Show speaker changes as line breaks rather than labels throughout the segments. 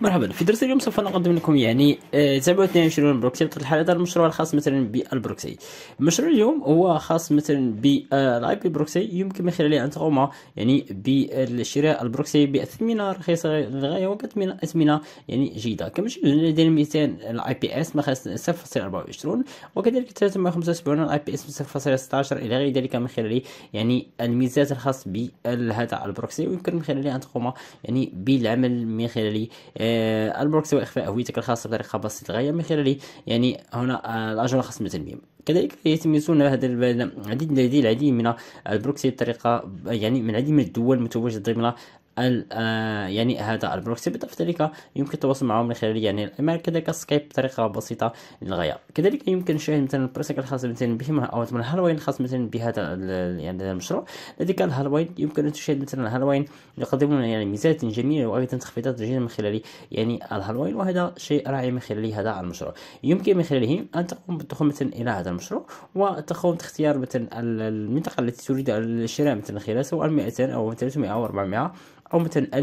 مرحبا في درس اليوم سوف نقدم لكم يعني 27 آه، بروكسي بطبيعة الحال هذا المشروع الخاص مثلا بالبروكسي المشروع اليوم هو خاص مثلا بالاي بي بروكسي يمكن من خلاله ان تقوم يعني بالشراء البروكسي باثمنه رخيصه للغايه وكثمنه اثمنه يعني جيده كما شفنا لدينا 200 الاي بي اس 0.24 وكذلك 375 الاي بي اس 0.16 الى غير ذلك من خلال يعني الميزات الخاص بهذا البروكسي ويمكن من خلاله ان تقوم يعني بالعمل من خلال آه، آه سوى إخفاء هويتك الخاصة بطريقة بسيطة غاية من خلال يعني هنا آه، الأجرة خصم تنميم كذلك يتميزون هذا العديد العديد العديد من البروكسي بطريقة يعني من العديد من الدول المتواجدة ضمن آه، يعني هذا البروكسي بالضبط ذلك يمكن التواصل معهم من خلال يعني الإيميل كذلك سكايب بطريقة بسيطة للغاية كذلك يمكن شاهد مثلا البروسيك الخاص مثلا بهم أو مثلا الهالوين الخاص مثلا بهذا يعني المشروع لذلك الهالوين يمكن أن تشاهد مثلا الهالوين يقدمون يعني ميزات جميلة وأيضا تخفيضات جيدة من خلال يعني الهالوين وهذا شيء رائع من خلال هذا المشروع يمكن من خلاله أن تقوم بالدخول مثلا إلى هذا المشروع وتقوم باختيار مثلا المنطقة التي تريد الشراء مثلا خلال سواء 200 أو 300 أو 400 او مثلا آه،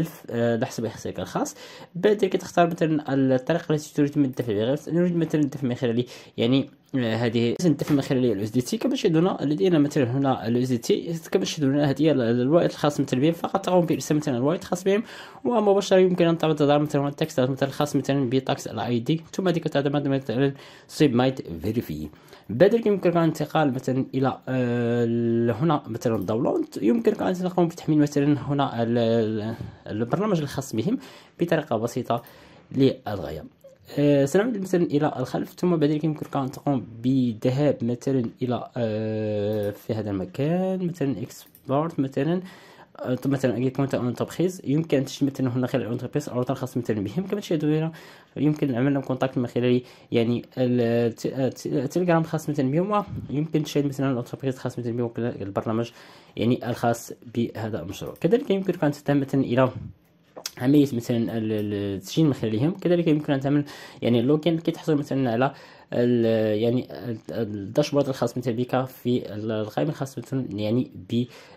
1000 حسب احصائك الخاص بعد ذلك تختار مثلا الطريقه التي تريد من الدفع بها نريد مثلا الدفع من خلال يعني هذه من خلال الاس دي تي كمشاهدون لدينا مثلا هنا الاس دي تي كمشاهدون هذه الوايت الخاص مثلا بهم فقط تقوم بارسال مثلا الوايت الخاص بهم ومباشره يمكن ان تعرض مثلا التكست مثلا الخاص مثلا بتاكس الاي دي ثم هذيك تعتمد مثلا سيب مايت فيريفي بذلك يمكنك الانتقال مثلا الى آه، هنا مثلا الداونلود يمكنك ان تقوم بتحميل مثلا هنا البرنامج الخاص بهم بطريقه بسيطه للغايه آه، سنعود مثلا الى الخلف ثم بعد ذلك يمكنك ان تقوم بذهاب مثلا الى آه، في هذا المكان مثلا اكسبورت مثلا آه، مثلا اكيد كنت اونتربريز يمكن ان مثلا هنا خلال اونتربريز او ترخص مثلا بهم كما تشاهدوا هنا يمكن العمل لهم كونتاكت من خلال يعني التليجرام خاص مثلا بهم ويمكن تشاهد مثلا الاونتربريز خاص مثلا بهم البرنامج يعني الخاص بهذا المشروع كذلك يمكنك ان تذهب مثلا الى عملية مثلا التسجيل من خلالهم كذلك يمكن أن تعمل يعني اللوجين كي تحصل مثلا على يعني الداشبورد الخاص مثلا بك في القائمة الخاصة يعني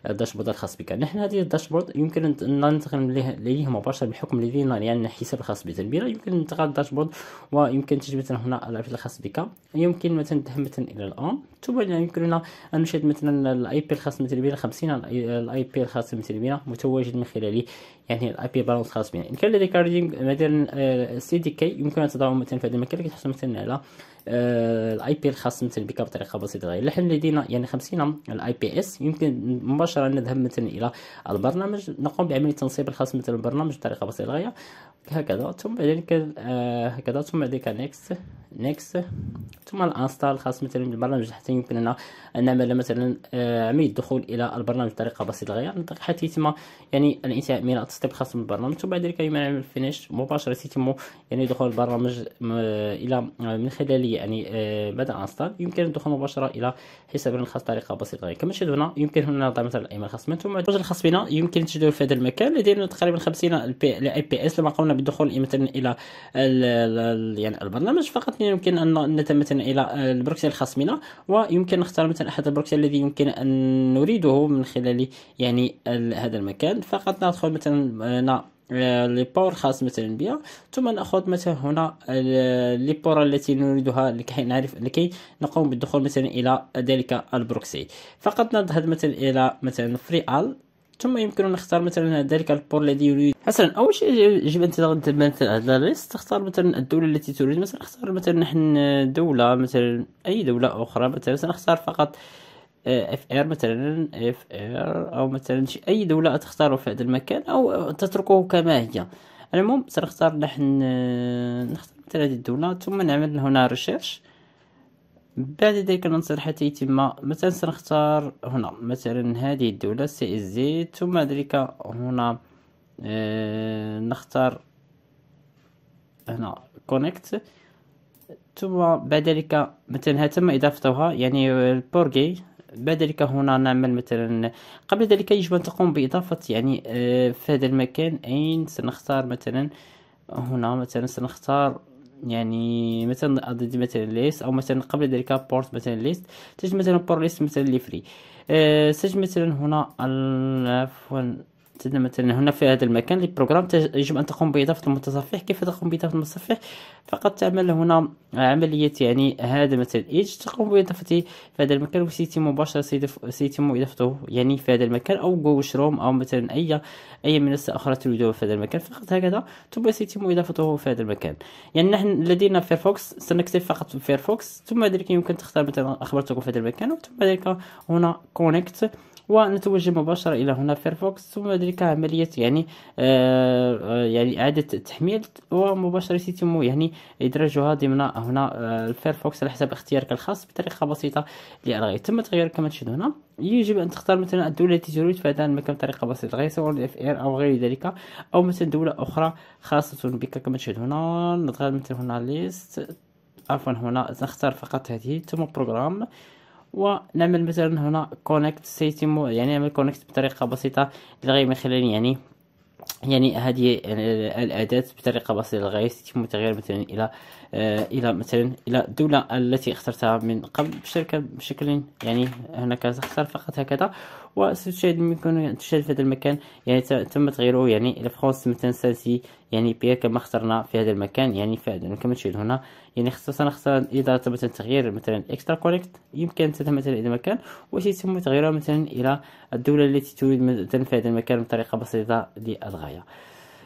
بالداشبورد الخاص بك نحن هذه الداشبورد يمكن أن ننتقل إليه مباشرة بحكم لدينا يعني حساب خاص بتدبيره يمكن ننتقل الداشبورد ويمكن تجد مثلا هنا العفيل الخاص بك يمكن مثلا تذهب مثلا إلى الآن ثم يمكننا أن نشاهد مثلا الاي بي الخاص مثلا بنا 50 الاي بي الخاص مثلا بنا متواجد من خلاله يعني الاي بي بالانس خاص بنا ان كان لديك مثلا سي دي كي يمكن ان تضعه مثلا في هذا المكان اللي كتحصل مثلا على الاي آه، بي الخاص مثلا بك بطريقه بسيطه غير لحن لدينا يعني 50 الاي بي اس يمكن مباشره نذهب مثلا الى البرنامج نقوم بعمليه تنصيب الخاص مثلا بالبرنامج بطريقه بسيطه غير هكذا ثم بعد ذلك آه، هكذا ثم بعد ذلك نيكست نيكست ثم الانستال خاص مثلا بالبرنامج حتى يمكننا ان نعمل مثلا آه، عمليه الدخول الى البرنامج بطريقه بسيطه غير حتى يتم يعني الانتهاء من التسطيب الخاص بالبرنامج ثم بعد ذلك يمكن نعمل فينيش مباشره يتم يعني دخول البرنامج الى آه، من خلال يعني آه، بعد الانستال يمكن الدخول مباشره الى حسابنا الخاص بطريقه بسيطه غير كما تشاهد يمكن هنا نضع مثلا الايميل الخاص بنا ثم الرجل الخاص بنا يمكن تجدوه في هذا المكان لدينا تقريبا 50 الاي بي اس لما قمنا بالدخول مثلا الى الـ الـ الـ يعني البرنامج فقط ولكن يمكن ان مثلا الى البروكسي الخاص بنا ويمكن نختار مثلا احد البروكسي الذي يمكن ان نريده من خلال يعني هذا المكان فقط ندخل مثلا آه، لي بور خاص مثلا بها ثم ناخذ مثلا هنا لي بور التي نريدها لكي نعرف لكي نقوم بالدخول مثلا الى ذلك البروكسي فقط نذهب مثلا الى مثلا فري ال ثم يمكن ان نختار مثلا ذلك البور الذي يريد حسنا اول شيء يجب ان تضغط مثلا هذا ليست تختار مثلا الدوله التي تريد مثلا اختار مثلا نحن دوله مثلا اي دوله اخرى مثلا سنختار فقط اف ار مثلا اف ار او مثلا اي دوله تختاره في هذا المكان او تتركه كما هي المهم سنختار نحن نختار مثلا هذه الدوله ثم نعمل هنا ريسيرش بعد ذلك العنصر حتى يتم مثلا سنختار هنا مثلا هذه الدولة سي اس زي ثم ذلك هنا آه نختار هنا كونكت ثم بعد ذلك مثلا ها تم اضافتها يعني البورغي بعد ذلك هنا نعمل مثلا قبل ذلك يجب ان تقوم باضافه يعني آه في هذا المكان اين سنختار مثلا هنا مثلا سنختار يعني مثلا ادد مثلا ليست او مثلا قبل ذلك بورت مثلا ليست تجد مثلا بور ليست مثلا لي فري أه سجل مثلا هنا عفوا مثلا هنا في هذا المكان البروغرام يجب ان تقوم باضافه المتصفح كيف تقوم باضافه المتصفح فقط تعمل هنا عمليه يعني هذا مثلا ايج تقوم باضافته في هذا المكان وسيتم مباشره سيتم اضافته يعني في هذا المكان او جوجل شروم او مثلا اي اي منصه اخرى تريدها في هذا المكان فقط هكذا ثم سيتم اضافته في هذا المكان يعني نحن لدينا فيرفوكس سنكتب فقط فيرفوكس ثم ذلك يمكن تختار مثلا اخبرتكم في هذا المكان ثم ذلك هنا كونكت ونتوجه مباشرة إلى هنا فيرفوكس ثم ذلك عملية يعني آه،, آه يعني إعادة التحميل ومباشرة يتم يعني إدراجها ضمن هنا الفيرفوكس آه، على حسب اختيارك الخاص بطريقة بسيطة للغاية تم تغيير كما تشاهد هنا يجب أن تختار مثلا الدولة التي تريد هذا المكان بطريقة بسيطة غير سواء الاف اير أو غير ذلك أو مثلا دولة أخرى خاصة بك كما تشاهد هنا نضغط مثلا هنا ليست عفوا هنا نختار فقط هذه ثم بروغرام ونعمل مثلا هنا كونكت سيتم يعني نعمل كونكت بطريقه بسيطه للغايه من خلال يعني يعني هذه الأداة بطريقة بسيطة للغاية يتم تغيير مثلا إلى آه إلى مثلا إلى الدولة التي اخترتها من قبل بشكل بشكل يعني هناك تختار فقط هكذا وستشاهد ممكن أن تشاهد في هذا المكان يعني تم تغييره يعني إلى فرنسا مثلا سانسي يعني بيير إيه كما اخترنا في هذا المكان يعني فاعل كما تشاهد هنا يعني خصوصا نختار اذا تم تغيير مثلا اكسترا كونكت يمكن تذهب مثلا الى مكان وسيتم تغييرها مثلا الى الدوله التي تريد مثلا في هذا المكان بطريقه بسيطه للغايه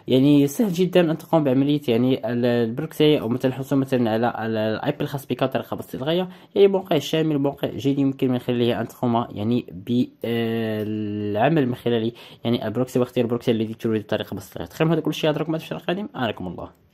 يعني سهل جدا ان تقوم بعمليه يعني البروكسي او مثلا الحصول مثلا على الاي بي الخاص بك طريقه بصيغه يعني موقع شامل موقع جيد يمكن من خلاله ان تقوم يعني بالعمل من خلال يعني البروكسي واختيار البروكسي الذي تريد بطريقه بصيغه تخيل هذا كل شيء يدركم في الشرح القادم اراكم الله